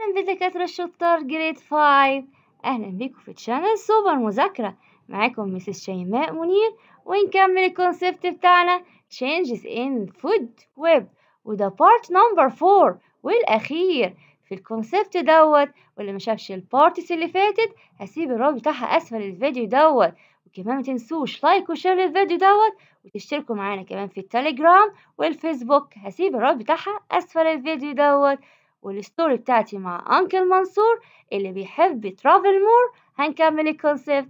أهلا بدكاترة الشطار جريد فايف أهلا بكم في تشانل سوبر مذاكرة معاكم مسز شيماء منير ونكمل الكونسيبت بتاعنا changes in food web وده بارت نمبر فور والأخير في الكونسيبت دوت واللي مشافش البارتس اللي فاتت هسيب الرابط بتاعها أسفل الفيديو دوت وكمان ما تنسوش لايك وشير للفيديو دوت وتشتركوا معانا كمان في التليجرام والفيسبوك هسيب الرابط بتاعها أسفل الفيديو دوت والستوري بتاعتي مع أنكل منصور اللي بيحب يترافل مور هنكمل الكونسيبت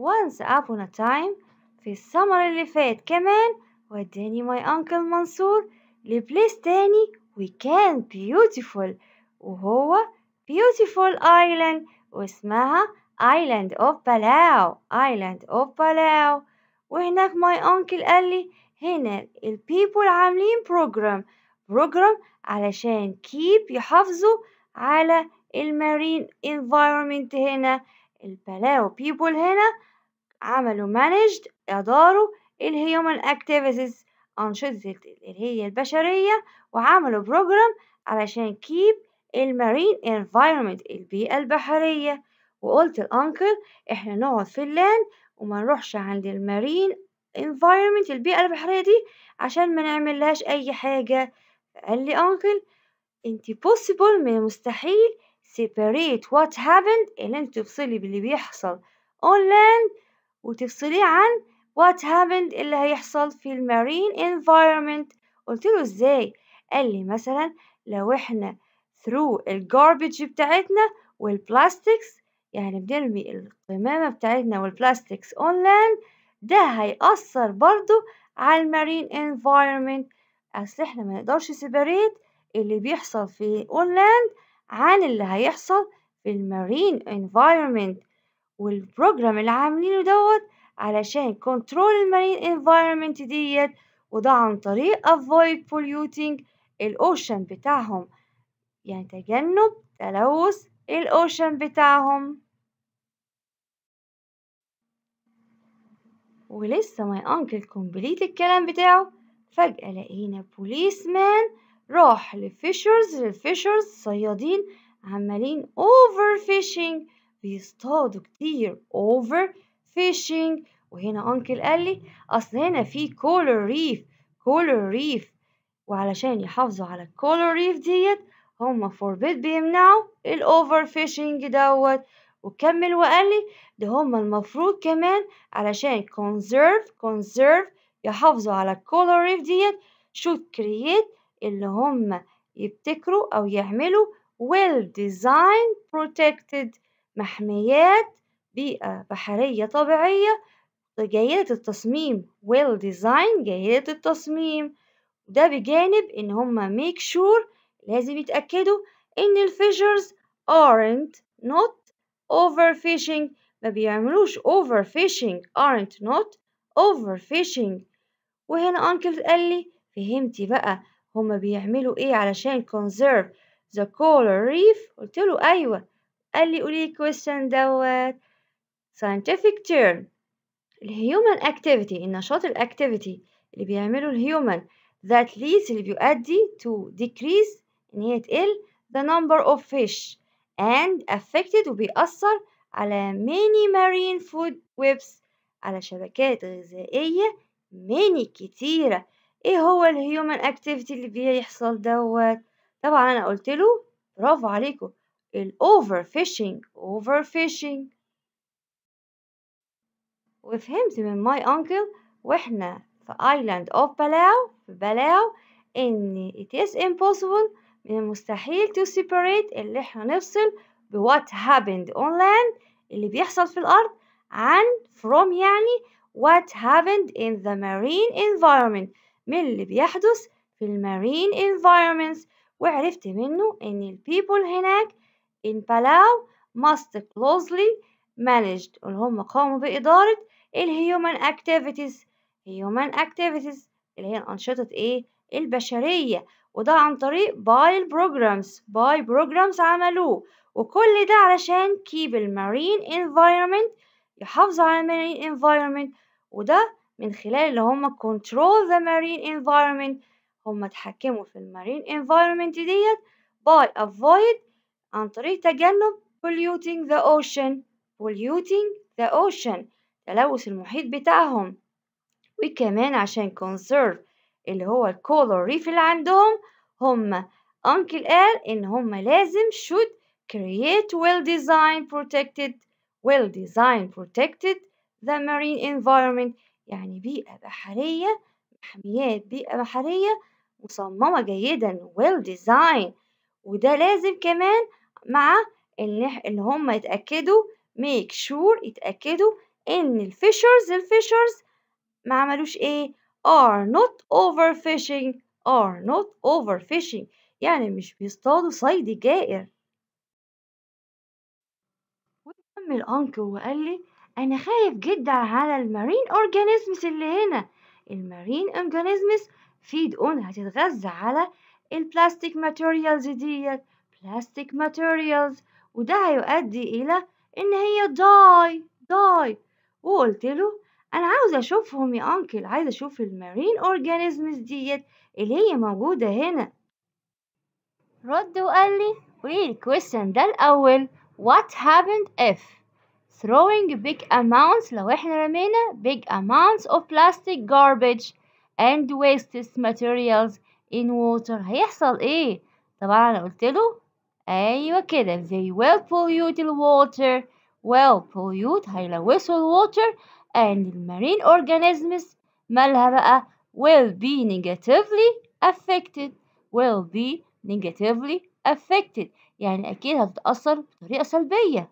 once upon a time في السمر اللي فات كمان وداني ماي أنكل منصور لبليس تاني وكان بيوتيفول وهو بيوتيفول ايلاند واسمها ايلاند اوف بلاو ايلاند اوف بلاو وهناك ماي انكل قال لي هنا البيبول عاملين بروجرام بروجرام علشان كيب يحافظوا على المارين انفايرمنت هنا البلاو بيبول هنا عملوا مانجد اداروا الهيومن اكتيفيتيز انشطه اللي هي البشريه وعملوا بروجرام علشان كيب المارين انفايرمنت البيئه البحريه وقلت الانكل احنا نقعد في اللان وما نروحش عند المارين انفايرمنت البيئة البحرية دي عشان ما نعملهاش أي حاجة قال لي uncle انت possible من المستحيل separate what happened اللي انت تفصلي باللي بيحصل on land وتفصليه عن what happened اللي هيحصل في المارين environment قلت له ازاي قال لي مثلا لو احنا through الجاربج بتاعتنا والبلاستكس يعني بنرمي القمامة بتاعتنا والبلاستكس on land ده هيأثر برضو على المارين environment اصل احنا ما نقدرش سيبريت اللي بيحصل في اونلاند عن اللي هيحصل في المارين انفايرمنت والبروجرام اللي عاملينه دوت علشان كنترول المارين انفايرمنت ديت وده عن طريق افويد polluting الاوشن بتاعهم يعني تجنب تلوث الاوشن بتاعهم ولسه ماي انكل كومبليت الكلام بتاعه فجأة لقينا بوليسمان راح لفيشرز الفيشرز صيادين عمالين اوفر فيشنج بيصطادوا كتير اوفر فيشنج وهنا انكل قال لي اصل هنا في كولر ريف كولر ريف وعلشان يحافظوا على الكولر ريف ديت هما فوربيد بيمنعوا الاوفر فيشنج دوت وكمل وقال لي ده هما المفروض كمان علشان كونزيرف كونسيرف يحافظوا على الكولر ريف ديت شود كرييت اللي هم يبتكروا أو يعملوا well ديزاين protected محميات بيئة بحرية طبيعية جيدة التصميم well design جيدة التصميم ده بجانب إن هما make sure لازم يتأكدوا إن الفيشرز aren't not overfishing ما بيعملوش overfishing aren't not overfishing وهنا أنكل قال لي فهمتي بقى هما بيعملوا إيه علشان conserve the coral reef قلت له أيوة قال لي قولي question دوت scientific term الهيومن activity النشاط الاكتيفيتي اللي بيعمله الهيومن that leads اللي بيؤدي to decrease إن هي تقل the number of fish and affected وبيأثر على many marine food webs على شبكات غذائية ميني كتيرة ايه هو الهيومن اكتيفيتي اللي بيحصل دوت طبعا انا قلت له برافو عليكم الاوفر فيشنج اوفر فيشنج وفهمت من ماي انكل واحنا في ايلاند اوف بلاو في بلاو ان it is impossible من المستحيل to separate اللي احنا نفصل ب what happened on land اللي بيحصل في الارض عن from يعني what happened in the marine environment من اللي بيحدث في marine environments وعرفت منه إن people هناك in Palau must closely managed اللي هم قاموا بإدارة الهيومن activities human activities اللي هي الأنشطة إيه البشرية وده عن طريق by programs by programs عملوه وكل ده علشان keep marine environment يحافظوا على marine environment وده من خلال اللي هما control the marine environment هما اتحكموا في المارين environment ديت by avoid عن طريق تجنب polluting the ocean polluting the ocean تلوث المحيط بتاعهم وكمان عشان conserve اللي هو الكولر ريف اللي عندهم هما أنكل قال إن هما لازم should create well designed protected well designed protected the marine environment يعني بيئة بحرية محميات بيئة بحرية مصممة جيدا well designed وده لازم كمان مع إن هم يتأكدوا make sure يتأكدوا إن الفيشرز الفيشرز ما عملوش إيه are not overfishing are not overfishing يعني مش بيصطادوا صيد جائر أم الأنكل وقال لي أنا خايف جدا على المارين أورجانيزمز اللي هنا المارين أورجانيزمز في دقون هتتغذى على البلاستيك ماتيريالز ديت بلاستيك ماتيريالز وده هيؤدي إلى إن هي داي داي وقلت له أنا عاوز أشوفهم يا أنكل عايز أشوف المارين أورجانيزمز ديت اللي هي موجودة هنا رد وقال لي قولي الكويستشن ده الأول what happened if throwing big amounts لو احنا رمينا big amounts of plastic garbage and waste materials in water هيحصل ايه طبعا انا قلت له ايوه كده they will pollute the water will pollute هيلوثوا water, and marine organisms مالها بقى will be negatively affected will be negatively affected يعني أكيد هتتأثر بطريقة سلبية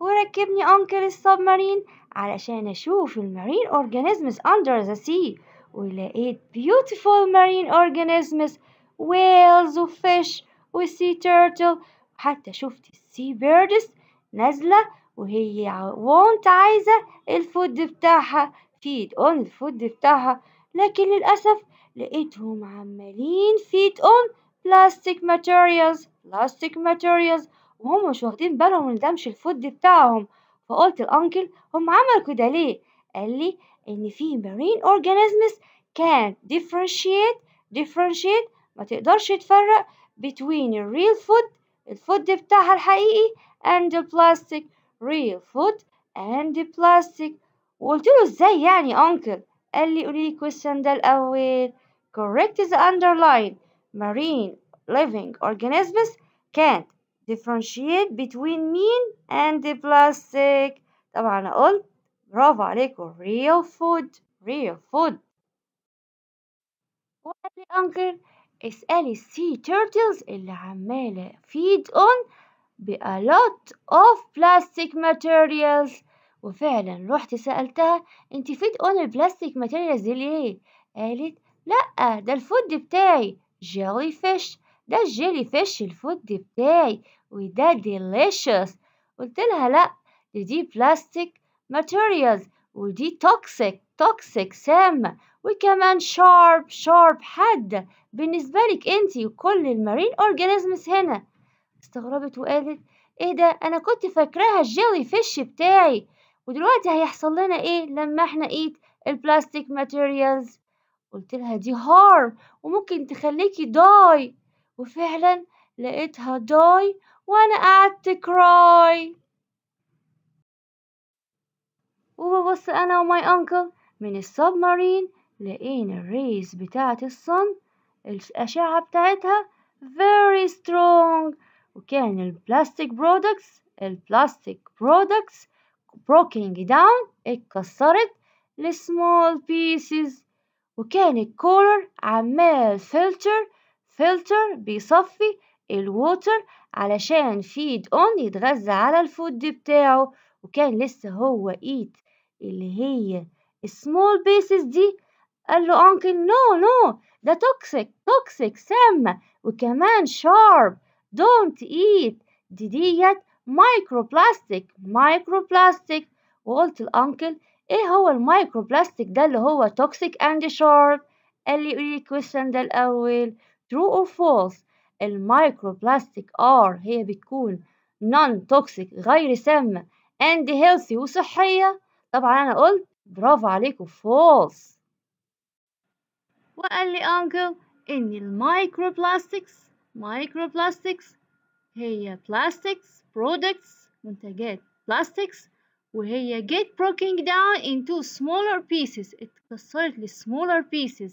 وركبني أنكل السبمارين علشان أشوف المارين أورجانيزمز أندر ذا سي ولقيت بيوتيفول مارين أورجانيزمز ويلز وفيش وسي تيرتل حتى شفت السي بيردز نازلة وهي وانت عايزة الفود بتاعها فيد اون الفود بتاعها لكن للأسف لقيتهم عمالين feed on plastic materials بلاستيك materials وهم مش واخدين بالهم ان ده مش الفود بتاعهم فقلت الأنكل هم عملوا كده ليه؟ قال لي إن في مارين اورجانيزمز كان differentiate differentiate ما تقدرش تفرق بين الريل فود الفود بتاعها الحقيقي and بلاستيك ريل real food and plastic وقلت له ازاي يعني أنكل؟ قال لي قولي لي ده الأول Correct is underlined. Marine living organisms can't differentiate between mean and the plastic. طبعا أنا قلت برافو عليكم real food real food. وقال أنكل اسألي السي turtles اللي عمالة feed on ب a lot of plastic materials وفعلا رحت سألتها انت feed on البلاستيك materials دي ليه؟ قالت لأ ده الفود بتاعي جيلي فيش ده الجيلي فيش الفود بتاعي وده قلت لها لأ دي, دي بلاستيك ماتيريالز ودي توكسيك توكسيك سامة وكمان شارب شارب حادة بالنسبة لك انتي وكل المارين اورجانيزمز هنا استغربت وقالت ايه ده انا كنت فاكراها الجيلي فيش بتاعي ودلوقتي هيحصل لنا ايه لما احنا ايد البلاستيك ماتيريالز قلت لها دي هارم وممكن تخليكي داي وفعلا لقيتها داي وأنا قعدت كراي وببص أنا وماي أنكل من السبمارين لقينا الريز بتاعة الصن الأشعة بتاعتها very strong وكان البلاستيك برودكتس البلاستيك برودكتس بروكينج داون اتكسرت لسمول بيسز وكان الكولر عمال فلتر فلتر بيصفي الووتر علشان فيد اون يتغذى على الفود بتاعه وكان لسه هو ايت اللي هي السمول بيسز دي قال له انكل نو نو ده توكسيك توكسيك سامة وكمان شارب دونت ايت دي ديت مايكرو بلاستيك مايكرو بلاستيك وقلت الانكل ايه هو المايكرو بلاستيك ده اللي هو توكسيك اند شارب قال لي قولي الكويستشن ده الاول ترو or فولس المايكرو بلاستيك ار هي بتكون نون توكسيك غير سامة اند هيلثي وصحية طبعا أنا قلت برافو عليكم فولس وقال لي أنكل إن المايكرو بلاستيكس مايكرو بلاستيكس هي بلاستيكس برودكتس منتجات بلاستيكس وهي get broken down into smaller pieces اتكسرت لsmaller pieces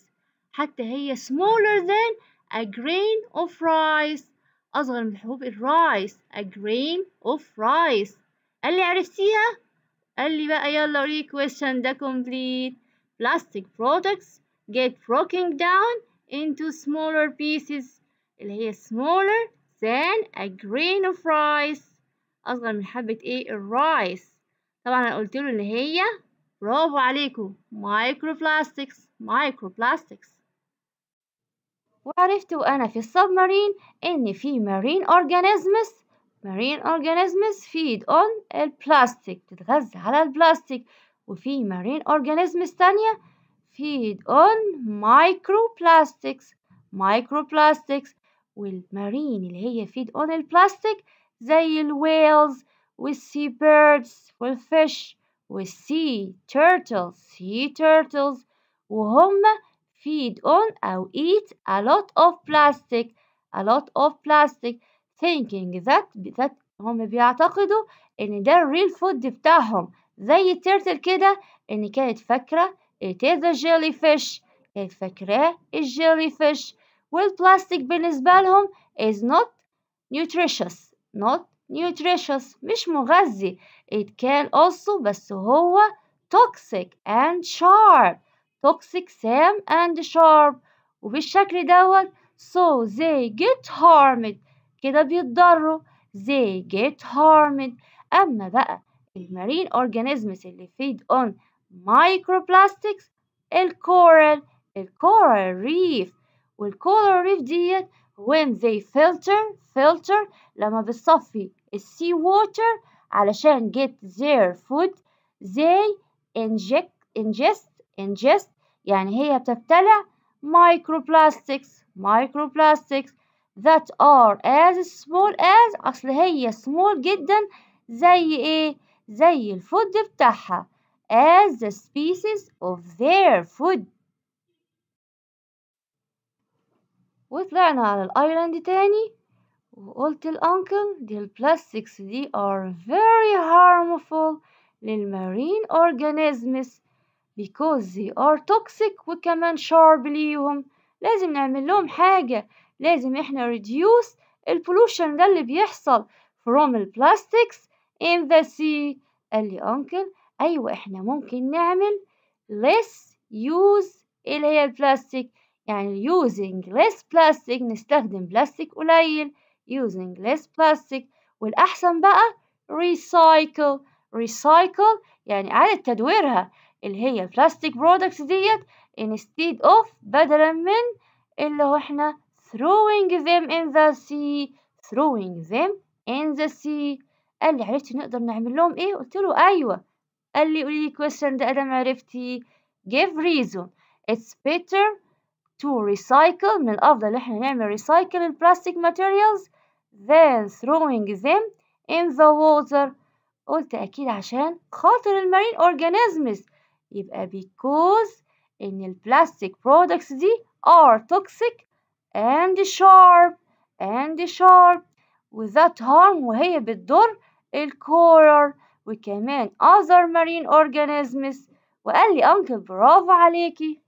حتى هي smaller than a grain of rice أصغر من حبوب الرايس a grain of rice قال لي عرفتيها؟ قال لي بقى يلا أوريك question ده complete plastic products get broken down into smaller pieces اللي هي smaller than a grain of rice أصغر من حبة إيه الرايس طبعا انا قلت له ان هي برافو عليكم مايكرو بلاستكس مايكرو بلاستكس وعرفت وانا في السبمارين ان في مارين اورجانيزمز مارين اورجانيزمز فيد اون البلاستيك تتغذى على البلاستيك وفي مارين اورجانيزمز تانية فيد اون مايكرو بلاستكس مايكرو بلاستيكس والمارين اللي هي فيد اون البلاستيك زي الويلز We see birds, we fish, we see turtles, sea turtles وهم feed on أو eat a lot of plastic a lot of plastic thinking that that هم بيعتقدوا إن ده الريل فود بتاعهم زي التيرتل كده إن كانت فاكرة it is a jellyfish كانت is الجيلي فيش plastic بالنسبة لهم is not nutritious not nutritious مش مغذي it can also بس هو toxic and sharp toxic سام and sharp وبالشكل دوت so they get harmed كده بيتضروا they get harmed أما بقى المارين organisms اللي feed on microplastics الكورال الكورال ريف والكورال ريف ديت when they filter filter لما بتصفي السي water علشان get their food they inject ingest ingest يعني هي بتبتلع microplastics microplastics that are as small as أصل هي small جدا زي إيه؟ زي الفود بتاعها as the species of their food وطلعنا على الايلاند تاني وقلت الانكل دي البلاستيكس دي are very harmful للمارين organisms because they are toxic وكمان sharp ليهم لازم نعمل لهم حاجة لازم احنا reduce البولوشن ده اللي بيحصل from البلاستيكس in the sea قال لي انكل ايوه احنا ممكن نعمل less use اللي هي البلاستيك يعني using less plastic نستخدم بلاستيك قليل using less plastic والأحسن بقى recycle recycle يعني إعادة تدويرها اللي هي البلاستيك برودكتس ديت instead of بدلا من اللي هو احنا throwing them in the sea throwing them in the sea قال لي عرفتي نقدر نعمل لهم ايه؟ قلت له ايوه قال لي قولي لي question ده انا عرفتي give reason it's better to recycle من الأفضل إن إحنا نعمل recycle ال plastic materials then throwing them in the water قلت أكيد عشان خاطر المارين organisms يبقى because إن ال plastic products دي are toxic and sharp and sharp without harm وهي بتضر الكورال وكمان other marine organisms وقال لي أنكل برافو عليكي